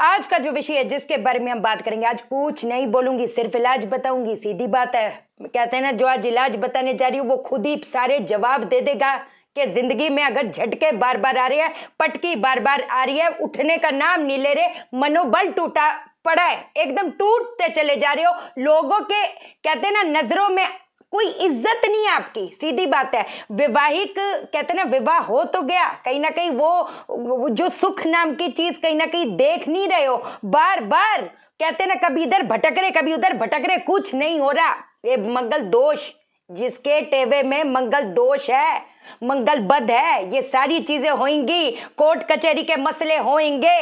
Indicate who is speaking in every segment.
Speaker 1: आज का जो विषय है जिसके बारे में हम बात करेंगे आज कुछ नहीं बोलूंगी सिर्फ इलाज बताऊंगी सीधी बात है कहते हैं ना जो आज इलाज बताने जा रही हूँ वो खुद ही सारे जवाब दे देगा कि जिंदगी में अगर झटके बार बार आ रहे हैं पटकी बार बार आ रही है उठने का नाम नहीं ले रहे मनोबल टूटा पड़ा है एकदम टूटते चले जा रहे हो लोगों के कहते हैं ना नजरों में कोई इज्जत नहीं आपकी सीधी बात है विवाहिक कहते ना विवाह हो तो गया कहीं ना कहीं वो जो सुख नाम की चीज कहीं ना कहीं देख नहीं रहे हो बार बार कहते ना कभी इधर भटक रहे कभी उधर भटक रहे कुछ नहीं हो रहा ये मंगल दोष जिसके टेवे में मंगल दोष है मंगल बद है ये सारी चीजें होंगी कोर्ट कचहरी के मसले होंगे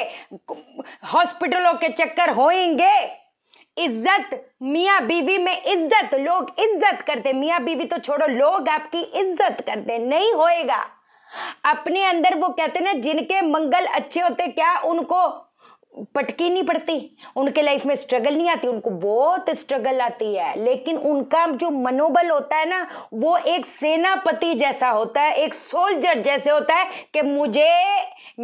Speaker 1: हॉस्पिटलों के चक्कर होंगे इज्जत मियाँ बीवी में इज्जत लोग इज्जत करते मियाँ बीवी तो छोड़ो लोग आपकी इज्जत करते नहीं होएगा अपने अंदर वो कहते ना जिनके मंगल अच्छे होते क्या उनको पटकी नहीं पड़ती उनके लाइफ में स्ट्रगल नहीं आती उनको बहुत स्ट्रगल आती है लेकिन उनका जो मनोबल होता है ना वो एक सेनापति जैसा होता है एक सोल्जर जैसे होता है कि मुझे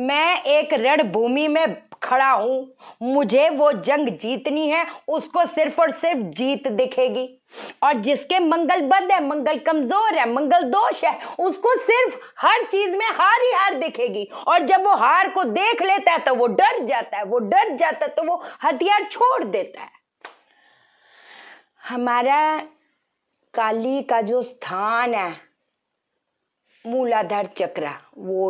Speaker 1: मैं एक रण भूमि में खड़ा हूं मुझे वो जंग जीतनी है उसको सिर्फ और सिर्फ जीत दिखेगी और जिसके मंगल बद है मंगल कमजोर है मंगल दोष है उसको सिर्फ हर चीज में हार ही हार दिखेगी और जब वो हार को देख लेता है तो वो डर जाता है वो डर जाता है तो वो हथियार छोड़ देता है हमारा काली का जो स्थान है मूलाधार चक्र वो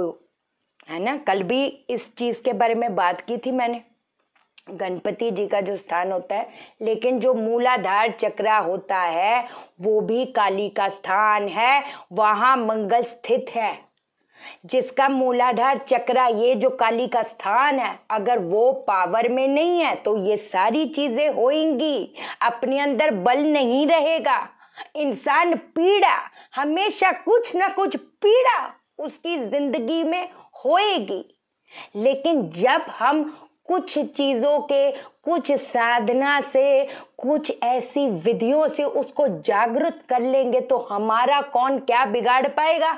Speaker 1: है ना कल भी इस चीज़ के बारे में बात की थी मैंने गणपति जी का जो स्थान होता है लेकिन जो मूलाधार चक्रा होता है वो भी काली का स्थान है वहां मंगल स्थित है जिसका मूलाधार चक्रा ये जो काली का स्थान है अगर वो पावर में नहीं है तो ये सारी चीजें होएंगी अपने अंदर बल नहीं रहेगा इंसान पीड़ा हमेशा कुछ ना कुछ पीड़ा उसकी जिंदगी में होएगी लेकिन जब हम कुछ चीज़ों के कुछ साधना से कुछ ऐसी विधियों से उसको जागृत कर लेंगे तो हमारा कौन क्या बिगाड़ पाएगा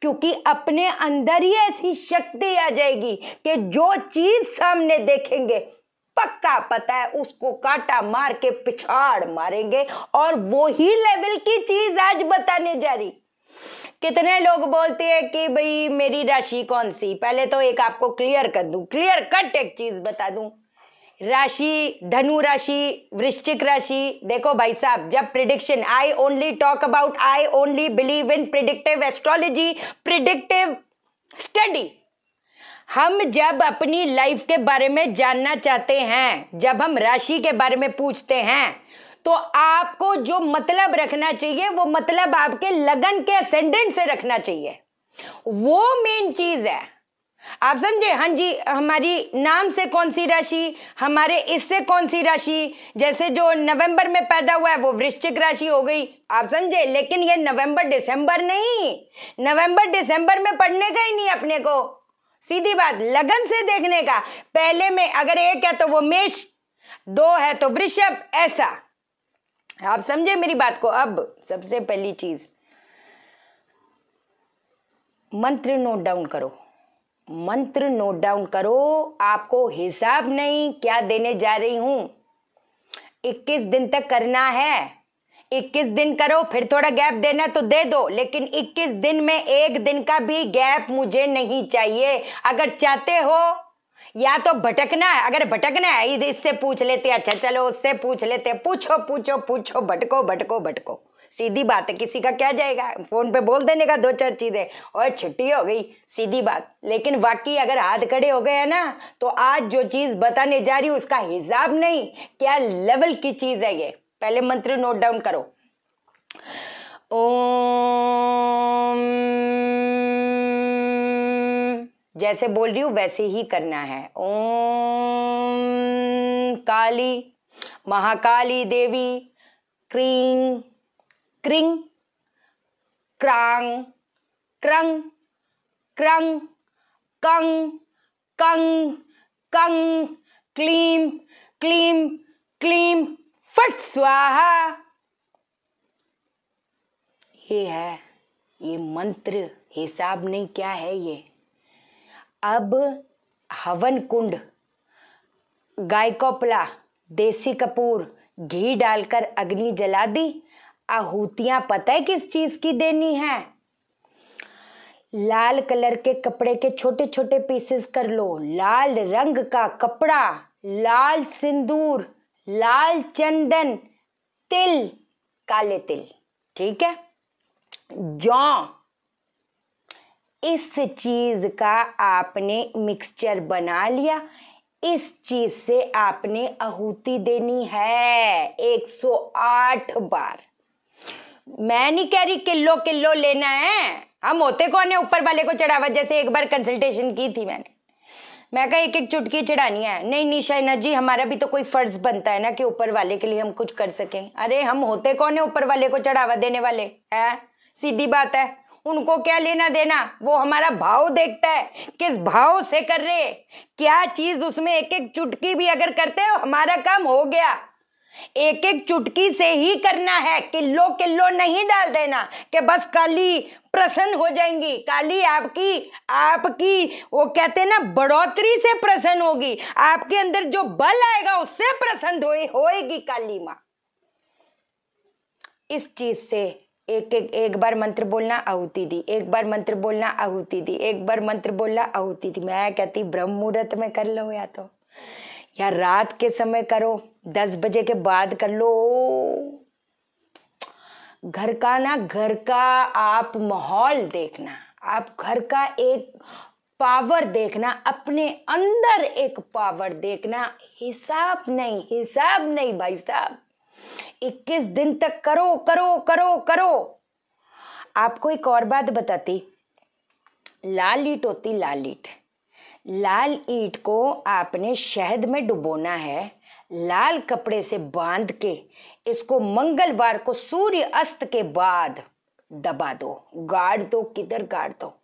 Speaker 1: क्योंकि अपने अंदर ही ऐसी शक्ति आ जाएगी कि जो चीज सामने देखेंगे पक्का पता है उसको काटा मार के पिछाड़ मारेंगे और वो ही लेवल की चीज आज बताने जा रही कितने लोग बोलते हैं कि भाई मेरी राशि कौन सी पहले तो एक आपको क्लियर कर दूं क्लियर कट एक चीज बता दूं राशि धनु राशि वृश्चिक राशि देखो भाई साहब जब prediction I only talk about I only believe in predictive astrology predictive study हम जब अपनी लाइफ के बारे में जानना चाहते हैं जब हम राशि के बारे में पूछते हैं तो आपको जो मतलब रखना चाहिए वो मतलब आपके लगन के असेंडेंट से रखना चाहिए वो मेन चीज है आप समझे हाँ जी हमारी नाम से कौन सी राशि हमारे इससे कौन सी राशि जैसे जो नवंबर में पैदा हुआ है वो वृश्चिक राशि हो गई आप समझे लेकिन ये नवंबर दिसंबर नहीं नवंबर दिसंबर में पढ़ने का ही नहीं अपने को सीधी बात लगन से देखने का पहले में अगर एक है तो वो मेष दो है तो वृषभ ऐसा आप समझे मेरी बात को अब सबसे पहली चीज मंत्र नोट डाउन करो मंत्र नोट डाउन करो आपको हिसाब नहीं क्या देने जा रही हूं 21 दिन तक करना है 21 दिन करो फिर थोड़ा गैप देना तो दे दो लेकिन 21 दिन में एक दिन का भी गैप मुझे नहीं चाहिए अगर चाहते हो या तो भटकना है अगर भटकना है इससे पूछ लेते अच्छा चलो उससे पूछ लेते पूछो पूछो पूछो भटको भटको भटको सीधी बात है किसी का क्या जाएगा फोन पे बोल देने का दो चार चीजें और छुट्टी हो गई सीधी बात लेकिन वाकई अगर हाथ खड़े हो गए ना तो आज जो चीज बताने जा रही उसका हिसाब नहीं क्या लेवल की चीज है ये पहले मंत्र नोट डाउन करो ओम जैसे बोल रही हूँ वैसे ही करना है ओम काली महाकाली देवी क्रिंग क्रिंग क्रांग क्रंग क्रंग कंग कंग कंग क्लीम क्लीम क्लीम फट स्वाहा ये है ये मंत्र हिसाब नहीं क्या है ये अब हवन कुंड गाय कोपला देसी कपूर घी डालकर अग्नि जला दी आहूतियां पता है किस चीज की देनी है लाल कलर के कपड़े के छोटे छोटे पीसेस कर लो लाल रंग का कपड़ा लाल सिंदूर लाल चंदन तिल काले तिल ठीक है जौ इस चीज़ का आपने मिक्सचर बना लिया इस चीज़ से आपने आहूति देनी है 108 बार मैं नहीं कह रही किलो किलो लेना है हम होते कौन है ऊपर वाले को चढ़ावा जैसे एक बार कंसल्टेशन की थी मैंने मैं कहा एक एक चुटकी चढ़ानी है नहीं निशा ना जी हमारा भी तो कोई फर्ज बनता है ना कि ऊपर वाले के लिए हम कुछ कर सकें अरे हम होते कौन है ऊपर वाले को चढ़ावा देने वाले है सीधी बात है उनको क्या लेना देना वो हमारा भाव देखता है किस भाव से कर रहे क्या चीज उसमें एक एक चुटकी भी अगर करते हो हमारा काम हो गया एक एक चुटकी से ही करना है किलो किलो नहीं डाल देना कि बस काली प्रसन्न हो जाएंगी काली आपकी आपकी वो कहते हैं ना बढ़ोतरी से प्रसन्न होगी आपके अंदर जो बल आएगा उससे प्रसन्न होएगी काली माँ इस चीज से एक एक एक बार मंत्र बोलना आहुति दी एक बार मंत्र बोलना आहुति दी एक बार मंत्र बोलना आहुति दी मैं कहती ब्रह्म मुहूर्त में कर लो या तो या रात के समय करो दस बजे के बाद कर लो घर का ना घर का आप माहौल देखना आप घर का एक पावर देखना अपने अंदर एक पावर देखना हिसाब नहीं हिसाब नहीं भाई साहब 21 दिन तक करो करो करो करो आपको एक और बात बताती लाल ईट होती लाल ईट लाल ईट को आपने शहद में डुबोना है लाल कपड़े से बांध के इसको मंगलवार को सूर्य अस्त के बाद दबा दो गाड़ दो किधर गाड़ दो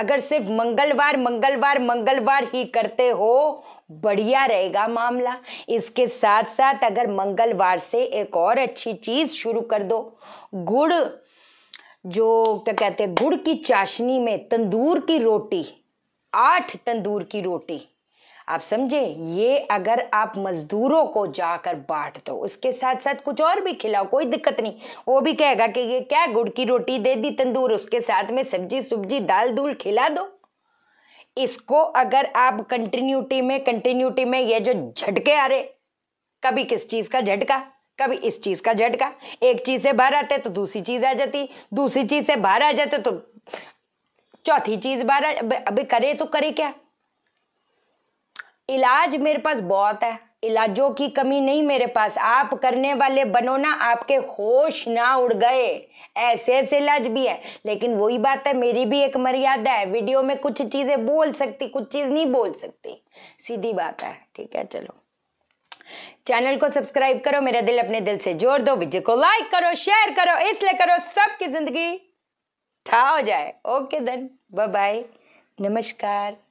Speaker 1: अगर सिर्फ मंगलवार मंगलवार मंगलवार ही करते हो बढ़िया रहेगा मामला इसके साथ साथ अगर मंगलवार से एक और अच्छी चीज़ शुरू कर दो गुड़ जो क्या कहते हैं गुड़ की चाशनी में तंदूर की रोटी आठ तंदूर की रोटी आप समझे ये अगर आप मज़दूरों को जाकर बांट दो उसके साथ साथ कुछ और भी खिलाओ कोई दिक्कत नहीं वो भी कहेगा कि ये क्या गुड़ की रोटी दे दी तंदूर उसके साथ में सब्जी सब्जी दाल दूल खिला दो इसको अगर आप कंटिन्यूटी में कंटिन्यूटी में ये जो झटके आ रहे कभी किस चीज़ का झटका कभी इस चीज़ का झटका एक चीज़ से बाहर आते तो दूसरी चीज़ आ जाती दूसरी चीज़ से बाहर आ जाते तो चौथी चीज़ बाहर अभी करे तो करे क्या इलाज मेरे पास बहुत है इलाजों की कमी नहीं मेरे पास आप करने वाले बनो ना आपके होश ना उड़ गए ऐसे ऐसे इलाज भी है लेकिन वही बात है मेरी भी एक मर्यादा है वीडियो में कुछ चीज़ें बोल सकती कुछ चीज़ नहीं बोल सकती सीधी बात है ठीक है चलो चैनल को सब्सक्राइब करो मेरा दिल अपने दिल से जोड़ दो विजय को लाइक करो शेयर करो इसलिए करो सबकी जिंदगी ठा हो जाए ओके धन बाय बाय नमस्कार